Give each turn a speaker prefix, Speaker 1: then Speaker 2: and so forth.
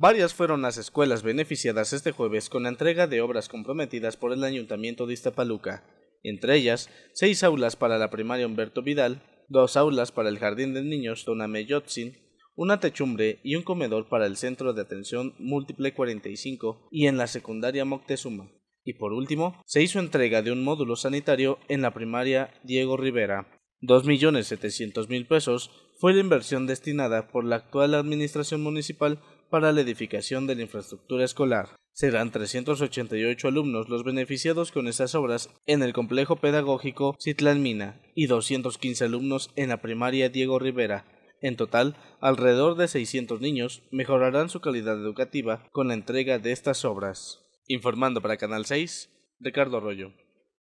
Speaker 1: Varias fueron las escuelas beneficiadas este jueves con la entrega de obras comprometidas por el Ayuntamiento de Iztapaluca, entre ellas seis aulas para la primaria Humberto Vidal, dos aulas para el Jardín de Niños Dona Meyotzin, una techumbre y un comedor para el Centro de Atención Múltiple 45 y en la secundaria Moctezuma. Y por último, se hizo entrega de un módulo sanitario en la primaria Diego Rivera. 2.700.000 pesos fue la inversión destinada por la actual administración municipal para la edificación de la infraestructura escolar. Serán 388 alumnos los beneficiados con estas obras en el complejo pedagógico Citlán y 215 alumnos en la primaria Diego Rivera. En total, alrededor de 600 niños mejorarán su calidad educativa con la entrega de estas obras. Informando para Canal 6,
Speaker 2: Ricardo Arroyo.